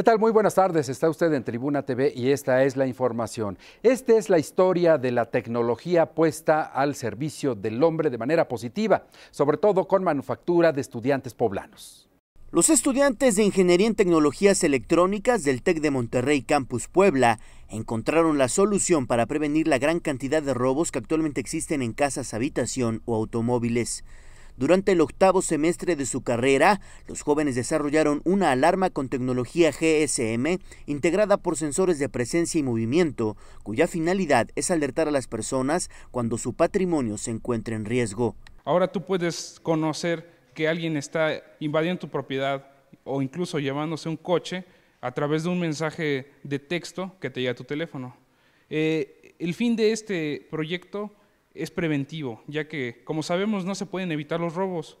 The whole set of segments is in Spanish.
¿Qué tal? Muy buenas tardes. Está usted en Tribuna TV y esta es la información. Esta es la historia de la tecnología puesta al servicio del hombre de manera positiva, sobre todo con manufactura de estudiantes poblanos. Los estudiantes de Ingeniería en Tecnologías Electrónicas del TEC de Monterrey Campus Puebla encontraron la solución para prevenir la gran cantidad de robos que actualmente existen en casas, habitación o automóviles. Durante el octavo semestre de su carrera, los jóvenes desarrollaron una alarma con tecnología GSM integrada por sensores de presencia y movimiento, cuya finalidad es alertar a las personas cuando su patrimonio se encuentra en riesgo. Ahora tú puedes conocer que alguien está invadiendo tu propiedad o incluso llevándose un coche a través de un mensaje de texto que te llega a tu teléfono. Eh, el fin de este proyecto es preventivo, ya que, como sabemos, no se pueden evitar los robos,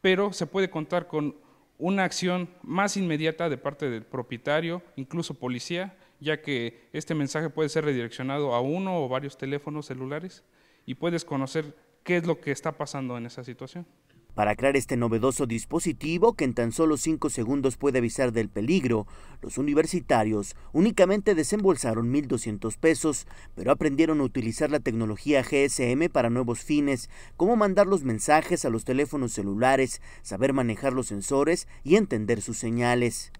pero se puede contar con una acción más inmediata de parte del propietario, incluso policía, ya que este mensaje puede ser redireccionado a uno o varios teléfonos celulares y puedes conocer qué es lo que está pasando en esa situación. Para crear este novedoso dispositivo que en tan solo 5 segundos puede avisar del peligro, los universitarios únicamente desembolsaron 1.200 pesos, pero aprendieron a utilizar la tecnología GSM para nuevos fines, como mandar los mensajes a los teléfonos celulares, saber manejar los sensores y entender sus señales.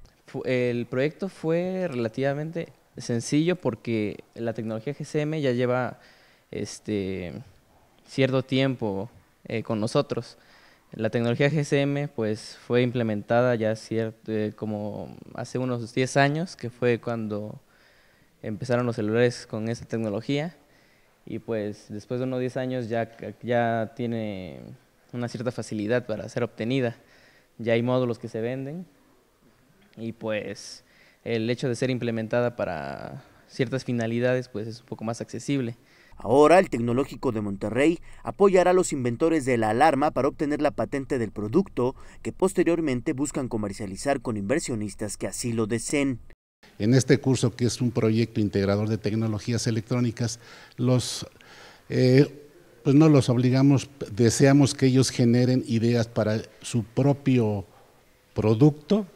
El proyecto fue relativamente sencillo porque la tecnología GSM ya lleva este, cierto tiempo eh, con nosotros. La tecnología GSM pues, fue implementada ya cierto, eh, como hace unos 10 años, que fue cuando empezaron los celulares con esa tecnología. Y pues después de unos 10 años ya, ya tiene una cierta facilidad para ser obtenida. Ya hay módulos que se venden y pues el hecho de ser implementada para ciertas finalidades pues es un poco más accesible. Ahora el Tecnológico de Monterrey apoyará a los inventores de la alarma para obtener la patente del producto que posteriormente buscan comercializar con inversionistas que así lo deseen. En este curso, que es un proyecto integrador de tecnologías electrónicas, los, eh, pues no los obligamos, deseamos que ellos generen ideas para su propio producto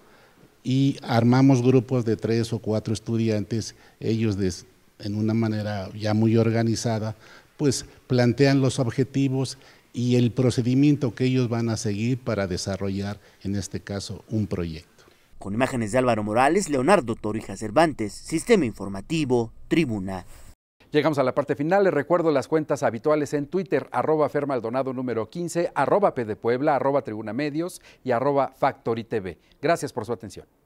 y armamos grupos de tres o cuatro estudiantes, ellos des, en una manera ya muy organizada, pues plantean los objetivos y el procedimiento que ellos van a seguir para desarrollar, en este caso, un proyecto. Con imágenes de Álvaro Morales, Leonardo Torija Cervantes, Sistema Informativo, Tribuna. Llegamos a la parte final. Les recuerdo las cuentas habituales en Twitter, arroba fermaldonado número 15, arroba pdepuebla, arroba tribuna medios y arroba factory TV. Gracias por su atención.